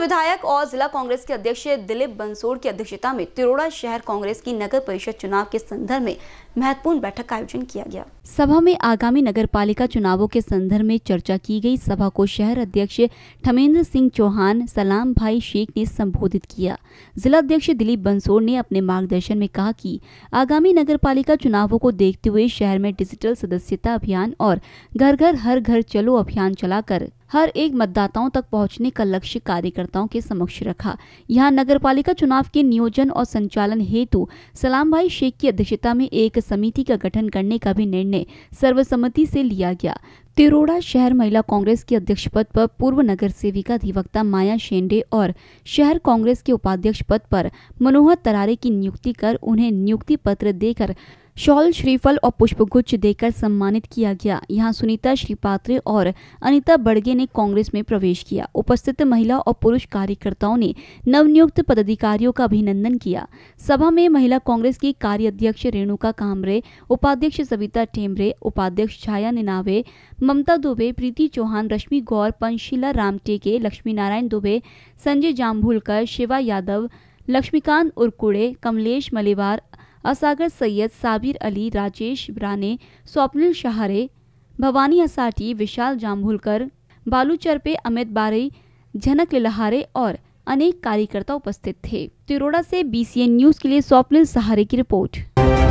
विधायक और जिला कांग्रेस के अध्यक्ष दिलीप बंसोड़ की अध्यक्षता में तिरोड़ा शहर कांग्रेस की नगर परिषद चुनाव के संदर्भ में महत्वपूर्ण बैठक का आयोजन किया गया सभा में आगामी नगर पालिका चुनावों के संदर्भ में चर्चा की गई सभा को शहर अध्यक्ष ठमेंद्र सिंह चौहान सलाम भाई शेख ने संबोधित किया जिला अध्यक्ष दिलीप बंसोड़ ने अपने मार्गदर्शन में कहा कि आगामी नगर पालिका चुनावों को देखते हुए शहर में डिजिटल सदस्यता अभियान और घर घर हर घर चलो अभियान चलाकर हर एक मतदाताओं तक पहुंचने का लक्ष्य कार्यकर्ताओं के समक्ष रखा यहां नगरपालिका चुनाव के नियोजन और संचालन हेतु सलाम भाई शेख की अध्यक्षता में एक समिति का गठन करने का भी निर्णय सर्वसम्मति से लिया गया तिरोड़ा शहर महिला कांग्रेस के अध्यक्ष पद पर पूर्व नगर सेविका अधिवक्ता माया शेंडे और शहर कांग्रेस के उपाध्यक्ष पद पर मनोहर तरारे की नियुक्ति कर उन्हें नियुक्ति पत्र देकर शॉल श्रीफल और पुष्पगुच्छ देकर सम्मानित किया गया यहाँ सुनीता श्रीपात्रे और अनिता बड़गे ने कांग्रेस में प्रवेश किया उपस्थित महिला और पुरुष कार्यकर्ताओं ने नवनियुक्त पदाधिकारियों का अभिनंदन किया सभा में महिला कांग्रेस की कार्य अध्यक्ष रेणुका कामरे उपाध्यक्ष सविता टेमरे उपाध्यक्ष छाया निनावे ममता दुबे प्रीति चौहान रश्मि गौर पंशीला रामटेके लक्ष्मी नारायण दुबे संजय जाम्भुलकर शिवा यादव लक्ष्मीकांत उर्कुड़े कमलेश मलिवार असागर सैयद साबिर अली राजेश राणे स्वप्निल शहारे भवानी असाटी विशाल जाम्भुलकर बालू चरपे अमित बारई झनक लिलहारे और अनेक कार्यकर्ता उपस्थित थे तिरोड़ा से बीसीएन न्यूज के लिए स्वप्निल सहारे की रिपोर्ट